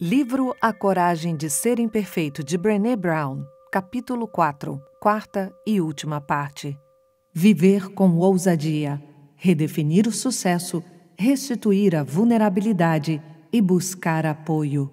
Livro A Coragem de Ser Imperfeito de Brené Brown, capítulo 4, quarta e última parte. Viver com ousadia, redefinir o sucesso, restituir a vulnerabilidade e buscar apoio.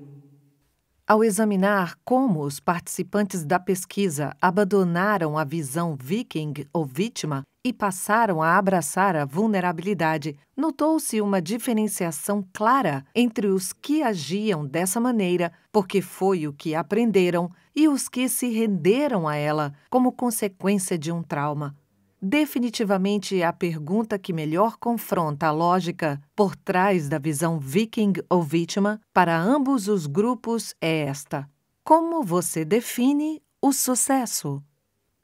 Ao examinar como os participantes da pesquisa abandonaram a visão viking ou vítima e passaram a abraçar a vulnerabilidade, notou-se uma diferenciação clara entre os que agiam dessa maneira, porque foi o que aprenderam, e os que se renderam a ela como consequência de um trauma. Definitivamente é a pergunta que melhor confronta a lógica por trás da visão viking ou vítima para ambos os grupos é esta: Como você define o sucesso?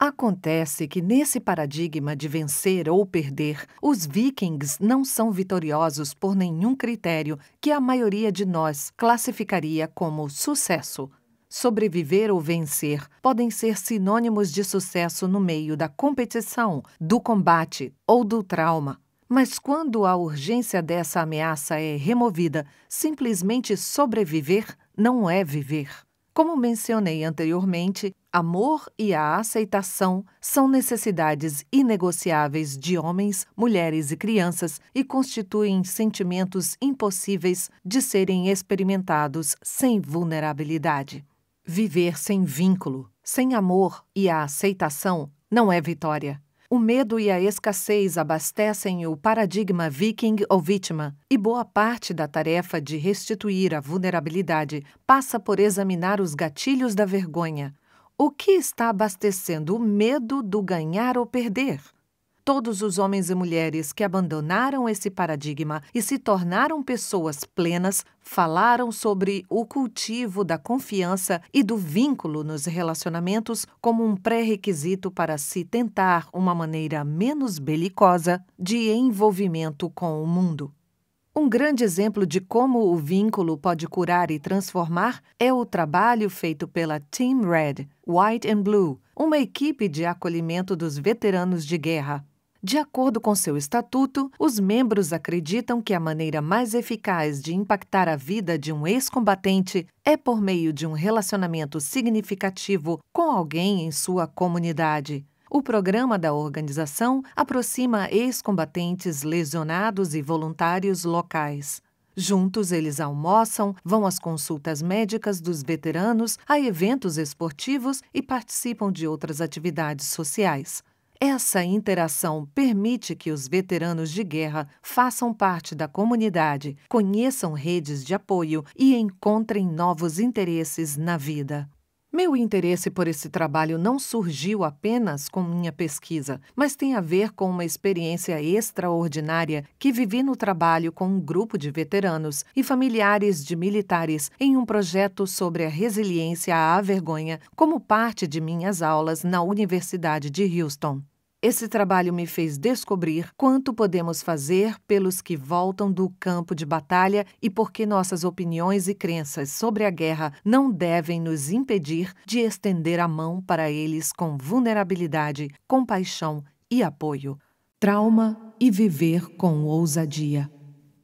Acontece que, nesse paradigma de vencer ou perder, os vikings não são vitoriosos por nenhum critério que a maioria de nós classificaria como sucesso. Sobreviver ou vencer podem ser sinônimos de sucesso no meio da competição, do combate ou do trauma. Mas quando a urgência dessa ameaça é removida, simplesmente sobreviver não é viver. Como mencionei anteriormente, amor e a aceitação são necessidades inegociáveis de homens, mulheres e crianças e constituem sentimentos impossíveis de serem experimentados sem vulnerabilidade. Viver sem vínculo, sem amor e a aceitação não é vitória o medo e a escassez abastecem o paradigma viking ou vítima, e boa parte da tarefa de restituir a vulnerabilidade passa por examinar os gatilhos da vergonha. O que está abastecendo o medo do ganhar ou perder? todos os homens e mulheres que abandonaram esse paradigma e se tornaram pessoas plenas falaram sobre o cultivo da confiança e do vínculo nos relacionamentos como um pré-requisito para se tentar uma maneira menos belicosa de envolvimento com o mundo. Um grande exemplo de como o vínculo pode curar e transformar é o trabalho feito pela Team Red, White and Blue, uma equipe de acolhimento dos veteranos de guerra, de acordo com seu estatuto, os membros acreditam que a maneira mais eficaz de impactar a vida de um ex-combatente é por meio de um relacionamento significativo com alguém em sua comunidade. O programa da organização aproxima ex-combatentes lesionados e voluntários locais. Juntos, eles almoçam, vão às consultas médicas dos veteranos, a eventos esportivos e participam de outras atividades sociais. Essa interação permite que os veteranos de guerra façam parte da comunidade, conheçam redes de apoio e encontrem novos interesses na vida. Meu interesse por esse trabalho não surgiu apenas com minha pesquisa, mas tem a ver com uma experiência extraordinária que vivi no trabalho com um grupo de veteranos e familiares de militares em um projeto sobre a resiliência à vergonha, como parte de minhas aulas na Universidade de Houston. Esse trabalho me fez descobrir quanto podemos fazer pelos que voltam do campo de batalha e por que nossas opiniões e crenças sobre a guerra não devem nos impedir de estender a mão para eles com vulnerabilidade, compaixão e apoio. Trauma e viver com ousadia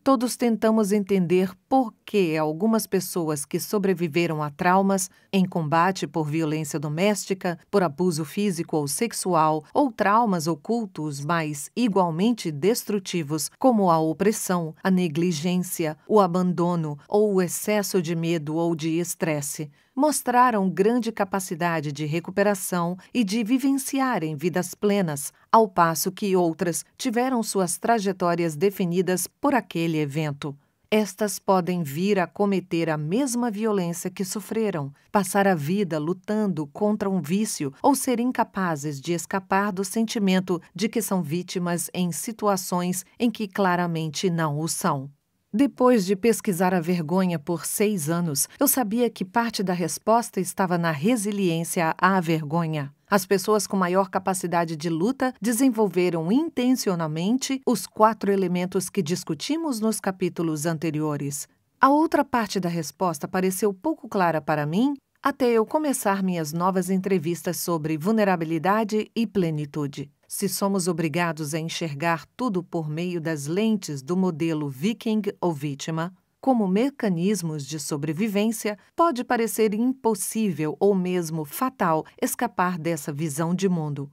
todos tentamos entender por que algumas pessoas que sobreviveram a traumas em combate por violência doméstica, por abuso físico ou sexual, ou traumas ocultos, mas igualmente destrutivos, como a opressão, a negligência, o abandono ou o excesso de medo ou de estresse, mostraram grande capacidade de recuperação e de vivenciarem vidas plenas, ao passo que outras tiveram suas trajetórias definidas por aquele evento. Estas podem vir a cometer a mesma violência que sofreram, passar a vida lutando contra um vício ou ser incapazes de escapar do sentimento de que são vítimas em situações em que claramente não o são. Depois de pesquisar a vergonha por seis anos, eu sabia que parte da resposta estava na resiliência à vergonha. As pessoas com maior capacidade de luta desenvolveram intencionalmente os quatro elementos que discutimos nos capítulos anteriores. A outra parte da resposta pareceu pouco clara para mim até eu começar minhas novas entrevistas sobre vulnerabilidade e plenitude se somos obrigados a enxergar tudo por meio das lentes do modelo viking ou vítima, como mecanismos de sobrevivência, pode parecer impossível ou mesmo fatal escapar dessa visão de mundo.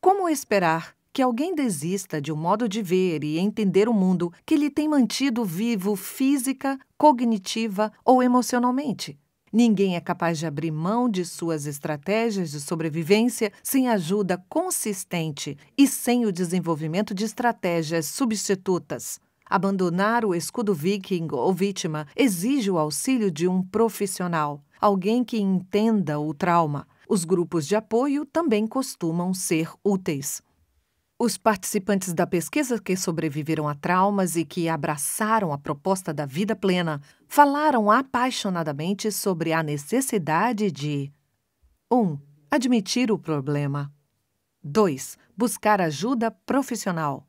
Como esperar que alguém desista de um modo de ver e entender o mundo que lhe tem mantido vivo física, cognitiva ou emocionalmente? Ninguém é capaz de abrir mão de suas estratégias de sobrevivência sem ajuda consistente e sem o desenvolvimento de estratégias substitutas. Abandonar o escudo viking ou vítima exige o auxílio de um profissional, alguém que entenda o trauma. Os grupos de apoio também costumam ser úteis. Os participantes da pesquisa que sobreviveram a traumas e que abraçaram a proposta da vida plena falaram apaixonadamente sobre a necessidade de 1. Um, admitir o problema. 2. Buscar ajuda profissional.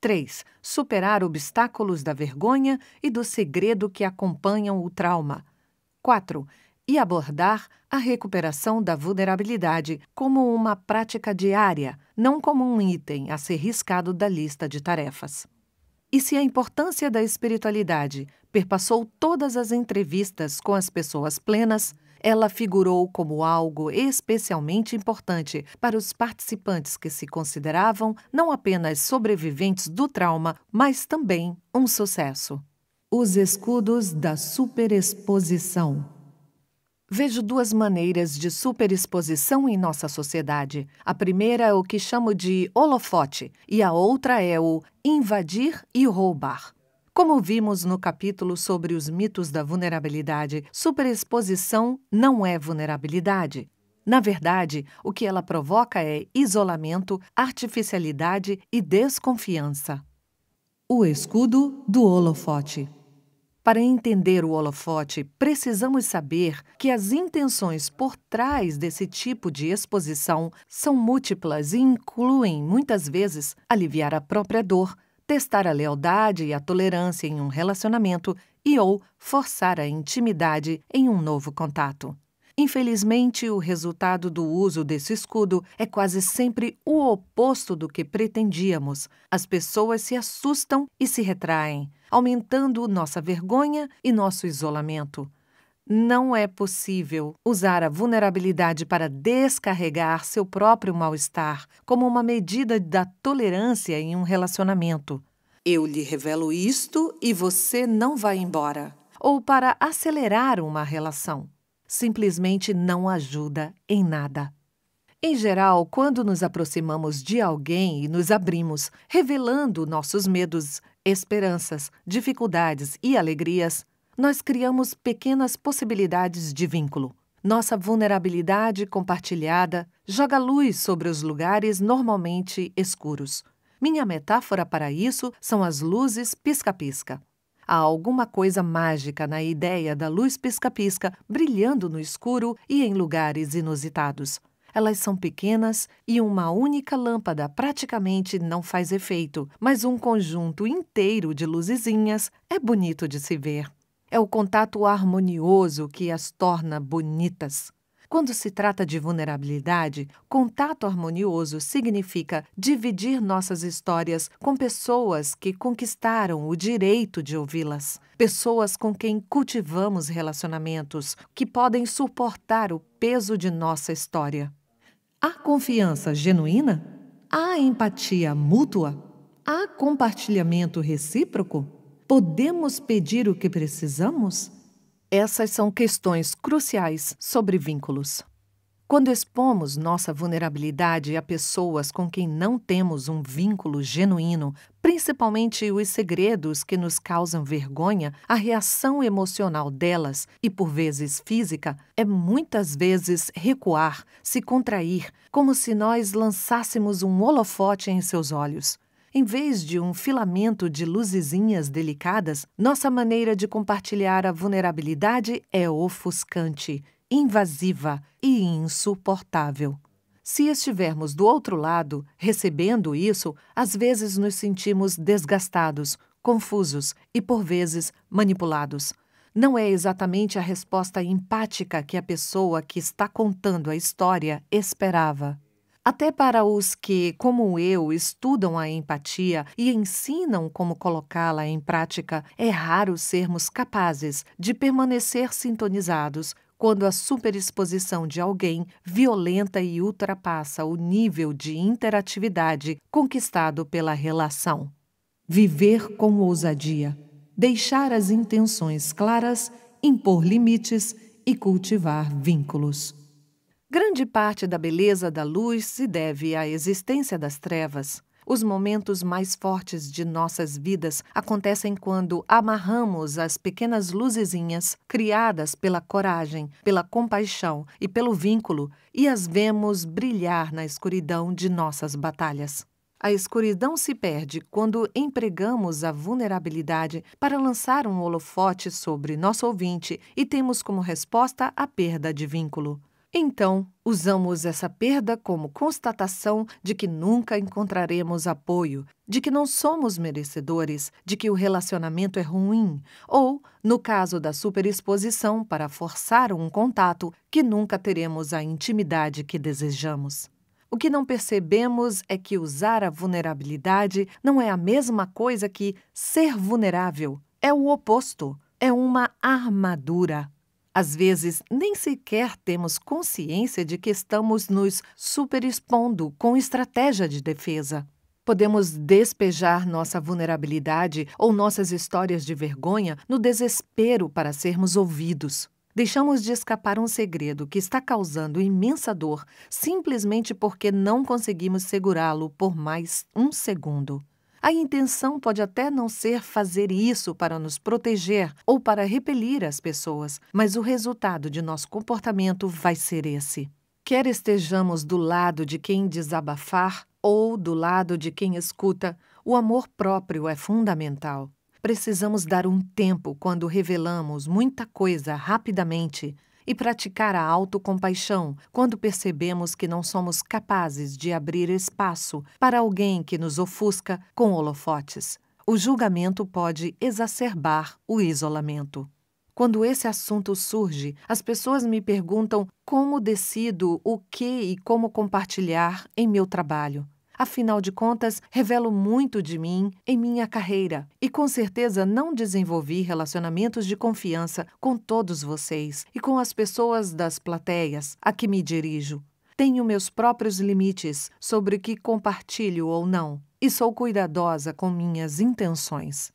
3. Superar obstáculos da vergonha e do segredo que acompanham o trauma. 4 e abordar a recuperação da vulnerabilidade como uma prática diária, não como um item a ser riscado da lista de tarefas. E se a importância da espiritualidade perpassou todas as entrevistas com as pessoas plenas, ela figurou como algo especialmente importante para os participantes que se consideravam não apenas sobreviventes do trauma, mas também um sucesso. Os escudos da superexposição. Vejo duas maneiras de superexposição em nossa sociedade. A primeira é o que chamo de holofote, e a outra é o invadir e roubar. Como vimos no capítulo sobre os mitos da vulnerabilidade, superexposição não é vulnerabilidade. Na verdade, o que ela provoca é isolamento, artificialidade e desconfiança. O escudo do holofote. Para entender o holofote, precisamos saber que as intenções por trás desse tipo de exposição são múltiplas e incluem, muitas vezes, aliviar a própria dor, testar a lealdade e a tolerância em um relacionamento e ou forçar a intimidade em um novo contato. Infelizmente, o resultado do uso desse escudo é quase sempre o oposto do que pretendíamos. As pessoas se assustam e se retraem, aumentando nossa vergonha e nosso isolamento. Não é possível usar a vulnerabilidade para descarregar seu próprio mal-estar como uma medida da tolerância em um relacionamento. Eu lhe revelo isto e você não vai embora. Ou para acelerar uma relação simplesmente não ajuda em nada. Em geral, quando nos aproximamos de alguém e nos abrimos, revelando nossos medos, esperanças, dificuldades e alegrias, nós criamos pequenas possibilidades de vínculo. Nossa vulnerabilidade compartilhada joga luz sobre os lugares normalmente escuros. Minha metáfora para isso são as luzes pisca-pisca. Há alguma coisa mágica na ideia da luz pisca-pisca brilhando no escuro e em lugares inusitados. Elas são pequenas e uma única lâmpada praticamente não faz efeito, mas um conjunto inteiro de luzezinhas é bonito de se ver. É o contato harmonioso que as torna bonitas. Quando se trata de vulnerabilidade, contato harmonioso significa dividir nossas histórias com pessoas que conquistaram o direito de ouvi-las, pessoas com quem cultivamos relacionamentos que podem suportar o peso de nossa história. Há confiança genuína? Há empatia mútua? Há compartilhamento recíproco? Podemos pedir o que precisamos? Essas são questões cruciais sobre vínculos. Quando expomos nossa vulnerabilidade a pessoas com quem não temos um vínculo genuíno, principalmente os segredos que nos causam vergonha, a reação emocional delas, e por vezes física, é muitas vezes recuar, se contrair, como se nós lançássemos um holofote em seus olhos. Em vez de um filamento de luzezinhas delicadas, nossa maneira de compartilhar a vulnerabilidade é ofuscante, invasiva e insuportável. Se estivermos do outro lado, recebendo isso, às vezes nos sentimos desgastados, confusos e, por vezes, manipulados. Não é exatamente a resposta empática que a pessoa que está contando a história esperava. Até para os que, como eu, estudam a empatia e ensinam como colocá-la em prática, é raro sermos capazes de permanecer sintonizados quando a superexposição de alguém violenta e ultrapassa o nível de interatividade conquistado pela relação. Viver com ousadia, deixar as intenções claras, impor limites e cultivar vínculos. Grande parte da beleza da luz se deve à existência das trevas. Os momentos mais fortes de nossas vidas acontecem quando amarramos as pequenas luzezinhas criadas pela coragem, pela compaixão e pelo vínculo e as vemos brilhar na escuridão de nossas batalhas. A escuridão se perde quando empregamos a vulnerabilidade para lançar um holofote sobre nosso ouvinte e temos como resposta a perda de vínculo. Então, usamos essa perda como constatação de que nunca encontraremos apoio, de que não somos merecedores, de que o relacionamento é ruim, ou, no caso da superexposição, para forçar um contato, que nunca teremos a intimidade que desejamos. O que não percebemos é que usar a vulnerabilidade não é a mesma coisa que ser vulnerável. É o oposto. É uma armadura às vezes, nem sequer temos consciência de que estamos nos superexpondo com estratégia de defesa. Podemos despejar nossa vulnerabilidade ou nossas histórias de vergonha no desespero para sermos ouvidos. Deixamos de escapar um segredo que está causando imensa dor simplesmente porque não conseguimos segurá-lo por mais um segundo. A intenção pode até não ser fazer isso para nos proteger ou para repelir as pessoas, mas o resultado de nosso comportamento vai ser esse. Quer estejamos do lado de quem desabafar ou do lado de quem escuta, o amor próprio é fundamental. Precisamos dar um tempo quando revelamos muita coisa rapidamente e praticar a autocompaixão quando percebemos que não somos capazes de abrir espaço para alguém que nos ofusca com holofotes. O julgamento pode exacerbar o isolamento. Quando esse assunto surge, as pessoas me perguntam como decido o que e como compartilhar em meu trabalho afinal de contas, revelo muito de mim em minha carreira e com certeza não desenvolvi relacionamentos de confiança com todos vocês e com as pessoas das plateias a que me dirijo. Tenho meus próprios limites sobre o que compartilho ou não e sou cuidadosa com minhas intenções.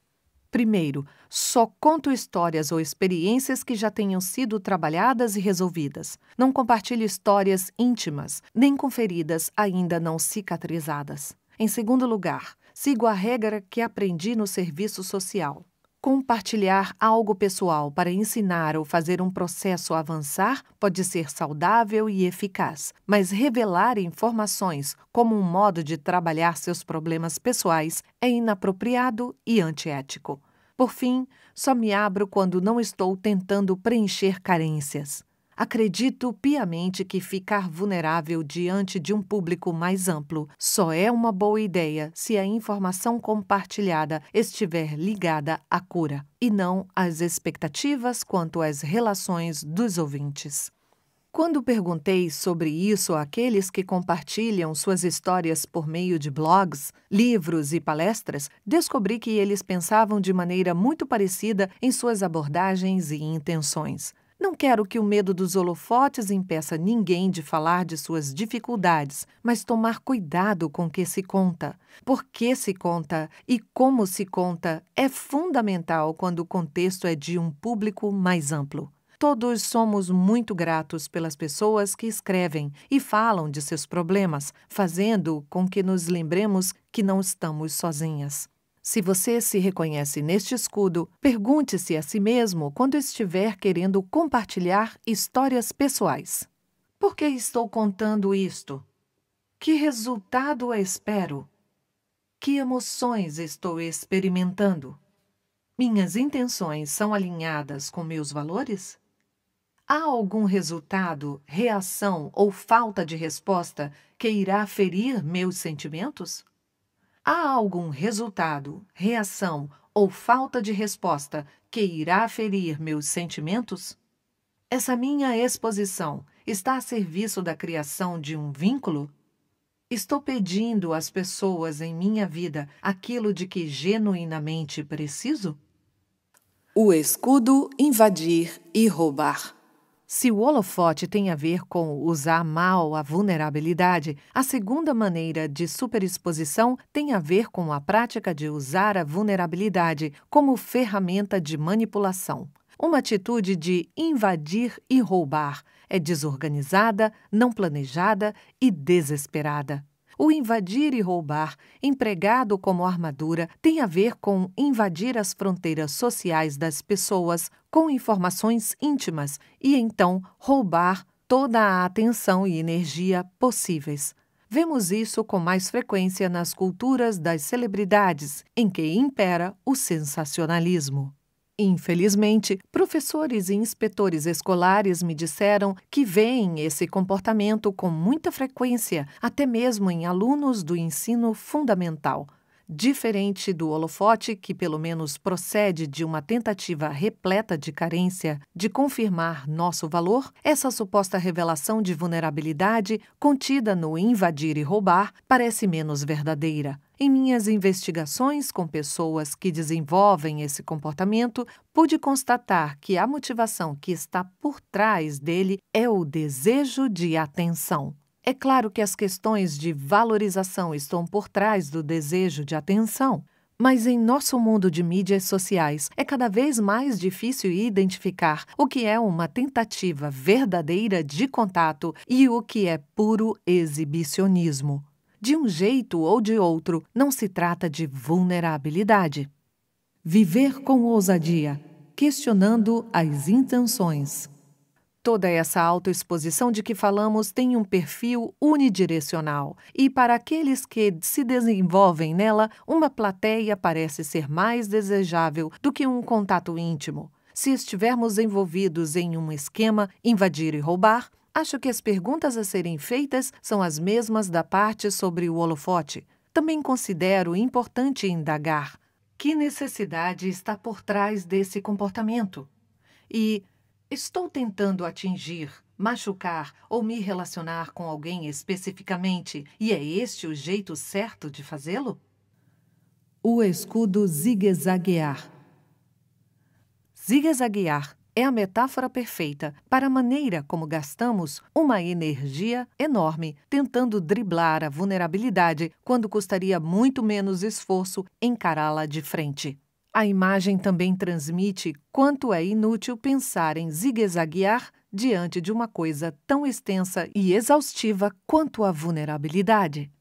Primeiro, só conto histórias ou experiências que já tenham sido trabalhadas e resolvidas. Não compartilho histórias íntimas, nem com feridas ainda não cicatrizadas. Em segundo lugar, sigo a regra que aprendi no serviço social. Compartilhar algo pessoal para ensinar ou fazer um processo avançar pode ser saudável e eficaz, mas revelar informações como um modo de trabalhar seus problemas pessoais é inapropriado e antiético. Por fim, só me abro quando não estou tentando preencher carências. Acredito piamente que ficar vulnerável diante de um público mais amplo só é uma boa ideia se a informação compartilhada estiver ligada à cura e não às expectativas quanto às relações dos ouvintes. Quando perguntei sobre isso àqueles que compartilham suas histórias por meio de blogs, livros e palestras, descobri que eles pensavam de maneira muito parecida em suas abordagens e intenções. Não quero que o medo dos holofotes impeça ninguém de falar de suas dificuldades, mas tomar cuidado com o que se conta. Por que se conta e como se conta é fundamental quando o contexto é de um público mais amplo. Todos somos muito gratos pelas pessoas que escrevem e falam de seus problemas, fazendo com que nos lembremos que não estamos sozinhas. Se você se reconhece neste escudo, pergunte-se a si mesmo quando estiver querendo compartilhar histórias pessoais. Por que estou contando isto? Que resultado espero? Que emoções estou experimentando? Minhas intenções são alinhadas com meus valores? Há algum resultado, reação ou falta de resposta que irá ferir meus sentimentos? há algum resultado, reação ou falta de resposta que irá ferir meus sentimentos? Essa minha exposição está a serviço da criação de um vínculo? Estou pedindo às pessoas em minha vida aquilo de que genuinamente preciso? O escudo invadir e roubar. Se o holofote tem a ver com usar mal a vulnerabilidade, a segunda maneira de superexposição tem a ver com a prática de usar a vulnerabilidade como ferramenta de manipulação. Uma atitude de invadir e roubar é desorganizada, não planejada e desesperada. O invadir e roubar, empregado como armadura, tem a ver com invadir as fronteiras sociais das pessoas com informações íntimas e então roubar toda a atenção e energia possíveis. Vemos isso com mais frequência nas culturas das celebridades, em que impera o sensacionalismo. Infelizmente, professores e inspetores escolares me disseram que veem esse comportamento com muita frequência, até mesmo em alunos do ensino fundamental. Diferente do holofote, que pelo menos procede de uma tentativa repleta de carência de confirmar nosso valor, essa suposta revelação de vulnerabilidade, contida no invadir e roubar, parece menos verdadeira. Em minhas investigações com pessoas que desenvolvem esse comportamento, pude constatar que a motivação que está por trás dele é o desejo de atenção. É claro que as questões de valorização estão por trás do desejo de atenção, mas em nosso mundo de mídias sociais é cada vez mais difícil identificar o que é uma tentativa verdadeira de contato e o que é puro exibicionismo. De um jeito ou de outro, não se trata de vulnerabilidade. Viver com ousadia, questionando as intenções. Toda essa autoexposição de que falamos tem um perfil unidirecional, e para aqueles que se desenvolvem nela, uma plateia parece ser mais desejável do que um contato íntimo. Se estivermos envolvidos em um esquema invadir e roubar, acho que as perguntas a serem feitas são as mesmas da parte sobre o holofote. Também considero importante indagar que necessidade está por trás desse comportamento e Estou tentando atingir, machucar ou me relacionar com alguém especificamente e é este o jeito certo de fazê-lo? O escudo zigue-zaguear. Zigue-zaguear é a metáfora perfeita para a maneira como gastamos uma energia enorme tentando driblar a vulnerabilidade quando custaria muito menos esforço encará-la de frente. A imagem também transmite quanto é inútil pensar em zigue-zaguear diante de uma coisa tão extensa e exaustiva quanto a vulnerabilidade.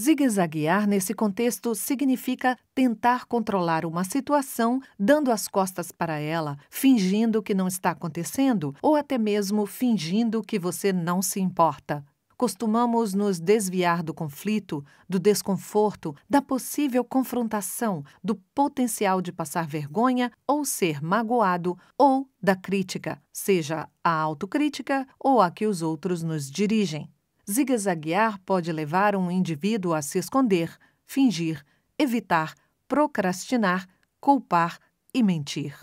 Zigue-zaguear nesse contexto significa tentar controlar uma situação dando as costas para ela, fingindo que não está acontecendo ou até mesmo fingindo que você não se importa costumamos nos desviar do conflito, do desconforto, da possível confrontação, do potencial de passar vergonha ou ser magoado, ou da crítica, seja a autocrítica ou a que os outros nos dirigem. Zigue-zaguear pode levar um indivíduo a se esconder, fingir, evitar, procrastinar, culpar e mentir.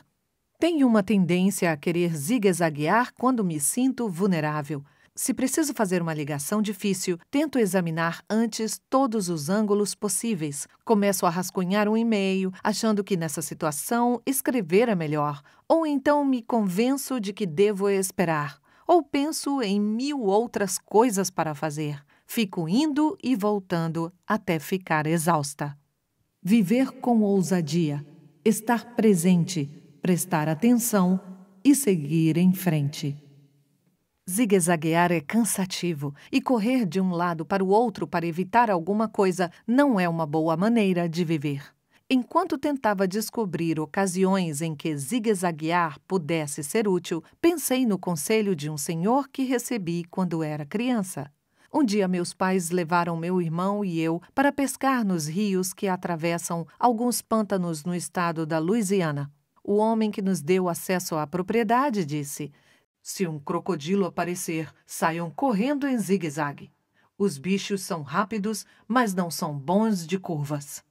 Tenho uma tendência a querer zigue-zaguear quando me sinto vulnerável se preciso fazer uma ligação difícil, tento examinar antes todos os ângulos possíveis. Começo a rascunhar um e-mail, achando que nessa situação escrever é melhor, ou então me convenço de que devo esperar, ou penso em mil outras coisas para fazer. Fico indo e voltando até ficar exausta. Viver com ousadia, estar presente, prestar atenção e seguir em frente. Zigue-zaguear é cansativo e correr de um lado para o outro para evitar alguma coisa não é uma boa maneira de viver. Enquanto tentava descobrir ocasiões em que zigue-zaguear pudesse ser útil, pensei no conselho de um senhor que recebi quando era criança. Um dia, meus pais levaram meu irmão e eu para pescar nos rios que atravessam alguns pântanos no estado da Louisiana. O homem que nos deu acesso à propriedade disse: se um crocodilo aparecer, saiam correndo em zigue-zague. Os bichos são rápidos, mas não são bons de curvas.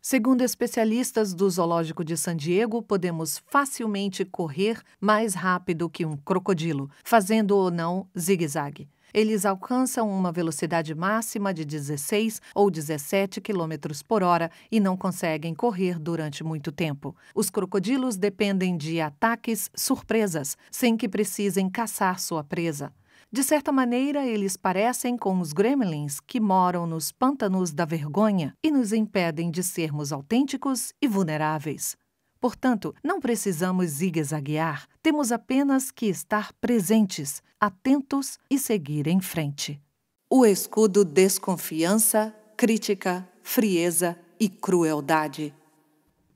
Segundo especialistas do Zoológico de San Diego, podemos facilmente correr mais rápido que um crocodilo, fazendo ou não zigue-zague eles alcançam uma velocidade máxima de 16 ou 17 km por hora e não conseguem correr durante muito tempo. Os crocodilos dependem de ataques surpresas, sem que precisem caçar sua presa. De certa maneira, eles parecem com os gremlins que moram nos pântanos da vergonha e nos impedem de sermos autênticos e vulneráveis. Portanto, não precisamos zigue-zaguear, temos apenas que estar presentes, atentos e seguir em frente. O escudo desconfiança, crítica, frieza e crueldade.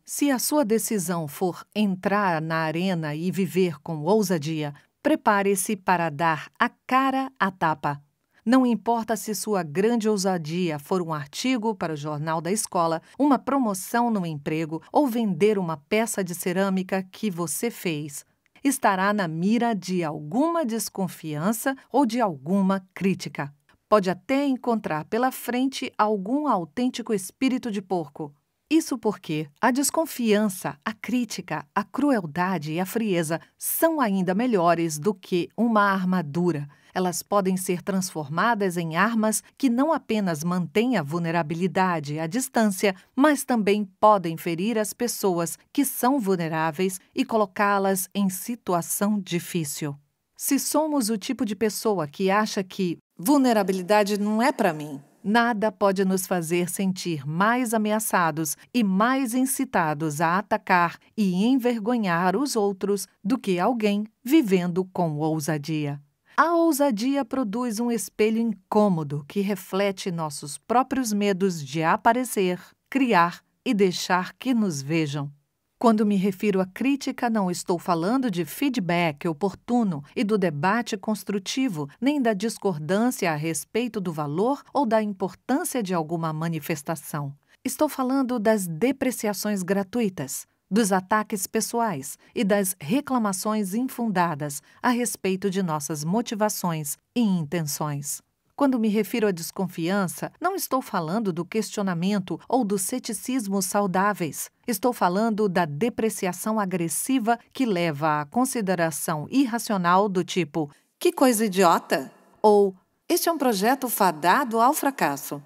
Se a sua decisão for entrar na arena e viver com ousadia, prepare-se para dar a cara à tapa. Não importa se sua grande ousadia for um artigo para o jornal da escola, uma promoção no emprego ou vender uma peça de cerâmica que você fez, estará na mira de alguma desconfiança ou de alguma crítica. Pode até encontrar pela frente algum autêntico espírito de porco. Isso porque a desconfiança, a crítica, a crueldade e a frieza são ainda melhores do que uma armadura elas podem ser transformadas em armas que não apenas mantêm a vulnerabilidade à distância, mas também podem ferir as pessoas que são vulneráveis e colocá-las em situação difícil. Se somos o tipo de pessoa que acha que vulnerabilidade não é para mim, nada pode nos fazer sentir mais ameaçados e mais incitados a atacar e envergonhar os outros do que alguém vivendo com ousadia. A ousadia produz um espelho incômodo que reflete nossos próprios medos de aparecer, criar e deixar que nos vejam. Quando me refiro à crítica, não estou falando de feedback oportuno e do debate construtivo, nem da discordância a respeito do valor ou da importância de alguma manifestação. Estou falando das depreciações gratuitas, dos ataques pessoais e das reclamações infundadas a respeito de nossas motivações e intenções. Quando me refiro à desconfiança, não estou falando do questionamento ou do ceticismo saudáveis. Estou falando da depreciação agressiva que leva à consideração irracional do tipo: que coisa idiota! ou este é um projeto fadado ao fracasso.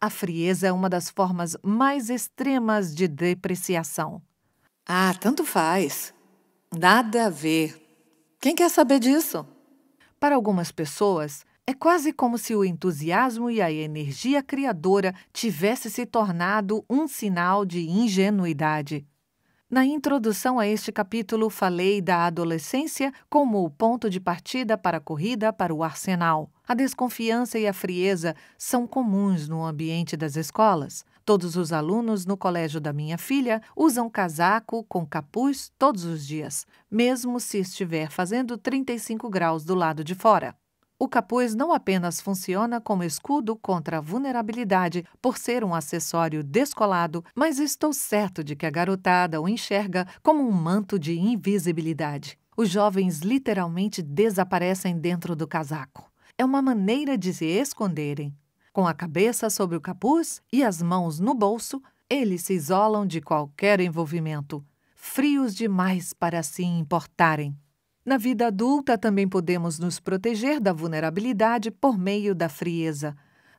A frieza é uma das formas mais extremas de depreciação. Ah, tanto faz. Nada a ver. Quem quer saber disso? Para algumas pessoas, é quase como se o entusiasmo e a energia criadora tivesse se tornado um sinal de ingenuidade. Na introdução a este capítulo, falei da adolescência como o ponto de partida para a corrida para o arsenal. A desconfiança e a frieza são comuns no ambiente das escolas. Todos os alunos no colégio da minha filha usam casaco com capuz todos os dias, mesmo se estiver fazendo 35 graus do lado de fora. O capuz não apenas funciona como escudo contra a vulnerabilidade por ser um acessório descolado, mas estou certo de que a garotada o enxerga como um manto de invisibilidade. Os jovens literalmente desaparecem dentro do casaco. É uma maneira de se esconderem, com a cabeça sobre o capuz e as mãos no bolso, eles se isolam de qualquer envolvimento, frios demais para se importarem. Na vida adulta, também podemos nos proteger da vulnerabilidade por meio da frieza.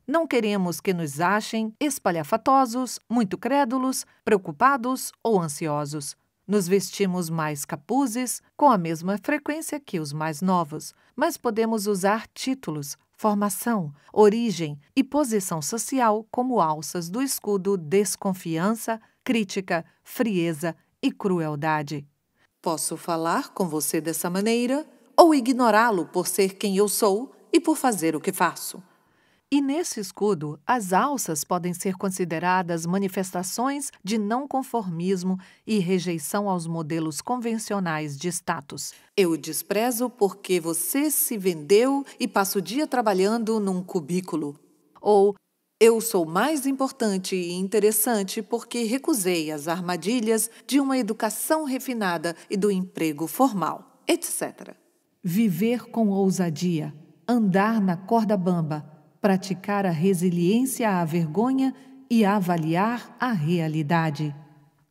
Não queremos que nos achem espalhafatosos, muito crédulos, preocupados ou ansiosos. Nos vestimos mais capuzes, com a mesma frequência que os mais novos, mas podemos usar títulos, formação, origem e posição social como alças do escudo desconfiança, crítica, frieza e crueldade. Posso falar com você dessa maneira ou ignorá-lo por ser quem eu sou e por fazer o que faço. E nesse escudo, as alças podem ser consideradas manifestações de não conformismo e rejeição aos modelos convencionais de status. Eu desprezo porque você se vendeu e passa o dia trabalhando num cubículo. Ou eu sou mais importante e interessante porque recusei as armadilhas de uma educação refinada e do emprego formal, etc. Viver com ousadia, andar na corda bamba praticar a resiliência à vergonha e avaliar a realidade.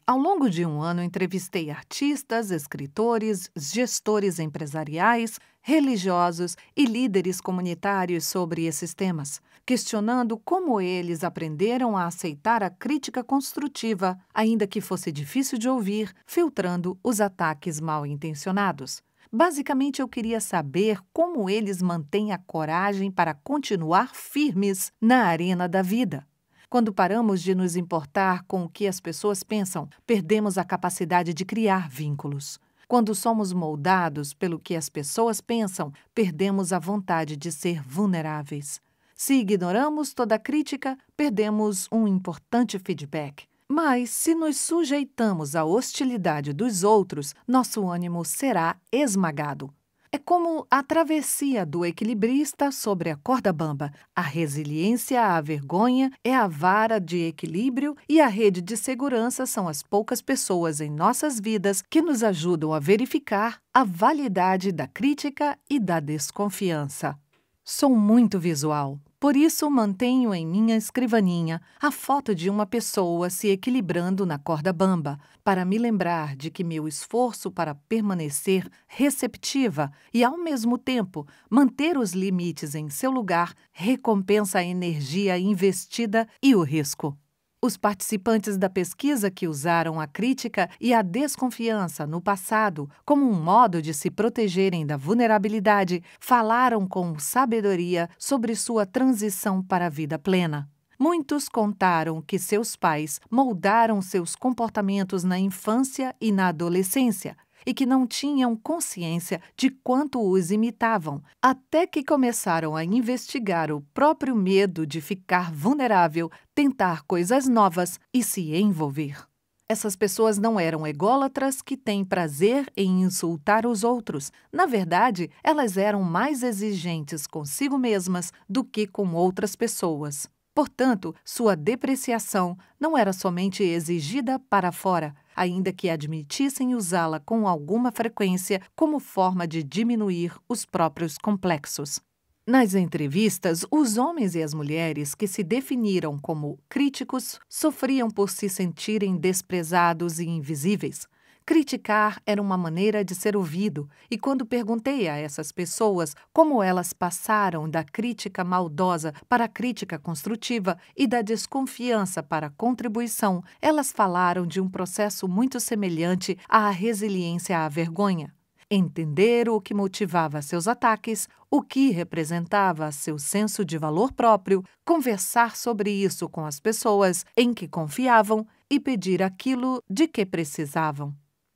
Ao longo de um ano, entrevistei artistas, escritores, gestores empresariais, religiosos e líderes comunitários sobre esses temas, questionando como eles aprenderam a aceitar a crítica construtiva, ainda que fosse difícil de ouvir, filtrando os ataques mal intencionados. Basicamente, eu queria saber como eles mantêm a coragem para continuar firmes na arena da vida. Quando paramos de nos importar com o que as pessoas pensam, perdemos a capacidade de criar vínculos. Quando somos moldados pelo que as pessoas pensam, perdemos a vontade de ser vulneráveis. Se ignoramos toda crítica, perdemos um importante feedback. Mas, se nos sujeitamos à hostilidade dos outros, nosso ânimo será esmagado. É como a travessia do equilibrista sobre a corda bamba. A resiliência à vergonha é a vara de equilíbrio e a rede de segurança são as poucas pessoas em nossas vidas que nos ajudam a verificar a validade da crítica e da desconfiança. Sou muito visual, por isso, mantenho em minha escrivaninha a foto de uma pessoa se equilibrando na corda bamba, para me lembrar de que meu esforço para permanecer receptiva e, ao mesmo tempo, manter os limites em seu lugar recompensa a energia investida e o risco. Os participantes da pesquisa que usaram a crítica e a desconfiança no passado como um modo de se protegerem da vulnerabilidade falaram com sabedoria sobre sua transição para a vida plena. Muitos contaram que seus pais moldaram seus comportamentos na infância e na adolescência, e que não tinham consciência de quanto os imitavam, até que começaram a investigar o próprio medo de ficar vulnerável, tentar coisas novas e se envolver. Essas pessoas não eram ególatras que têm prazer em insultar os outros. Na verdade, elas eram mais exigentes consigo mesmas do que com outras pessoas. Portanto, sua depreciação não era somente exigida para fora, ainda que admitissem usá-la com alguma frequência como forma de diminuir os próprios complexos. Nas entrevistas, os homens e as mulheres que se definiram como críticos sofriam por se sentirem desprezados e invisíveis. Criticar era uma maneira de ser ouvido, e quando perguntei a essas pessoas como elas passaram da crítica maldosa para a crítica construtiva e da desconfiança para a contribuição, elas falaram de um processo muito semelhante à resiliência à vergonha. Entender o que motivava seus ataques, o que representava seu senso de valor próprio, conversar sobre isso com as pessoas em que confiavam e pedir aquilo de que precisavam.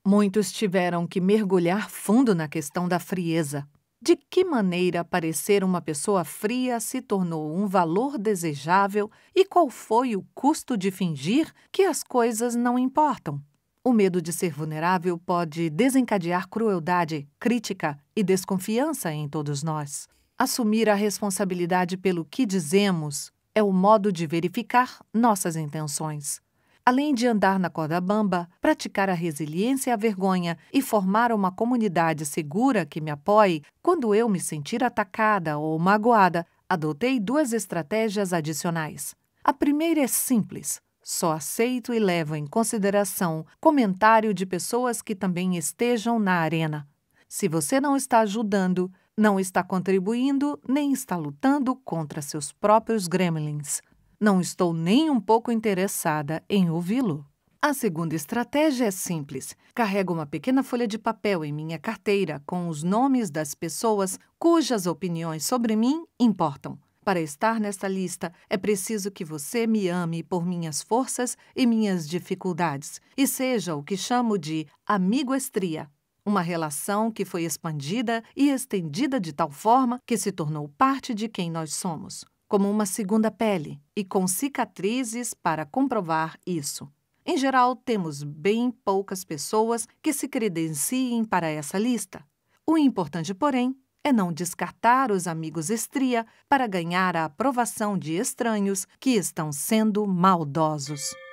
Muitos tiveram que mergulhar fundo na questão da frieza. De que maneira parecer uma pessoa fria se tornou um valor desejável e qual foi o custo de fingir que as coisas não importam? O medo de ser vulnerável pode desencadear crueldade, crítica e desconfiança em todos nós. Assumir a responsabilidade pelo que dizemos é o modo de verificar nossas intenções além de andar na corda bamba, praticar a resiliência e a vergonha e formar uma comunidade segura que me apoie quando eu me sentir atacada ou magoada, adotei duas estratégias adicionais. A primeira é simples. Só aceito e levo em consideração comentário de pessoas que também estejam na arena. Se você não está ajudando, não está contribuindo nem está lutando contra seus próprios gremlins. Não estou nem um pouco interessada em ouvi-lo. A segunda estratégia é simples. Carrego uma pequena folha de papel em minha carteira com os nomes das pessoas cujas opiniões sobre mim importam. Para estar nesta lista, é preciso que você me ame por minhas forças e minhas dificuldades, e seja o que chamo de amigo-estria. Uma relação que foi expandida e estendida de tal forma que se tornou parte de quem nós somos como uma segunda pele, e com cicatrizes para comprovar isso. Em geral, temos bem poucas pessoas que se credenciem para essa lista. O importante, porém, é não descartar os amigos estria para ganhar a aprovação de estranhos que estão sendo maldosos.